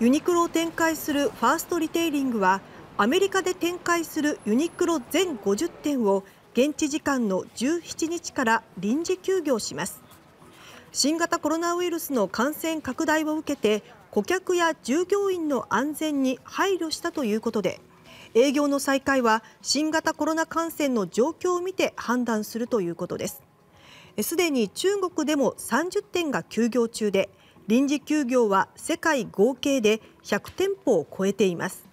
ユニクロを展開するファーストリテイリングはアメリカで展開するユニクロ全50店を現地時間の17日から臨時休業します新型コロナウイルスの感染拡大を受けて顧客や従業員の安全に配慮したということで営業の再開は新型コロナ感染の状況を見て判断するということですすでに中国でも30店が休業中で臨時休業は世界合計で100店舗を超えています。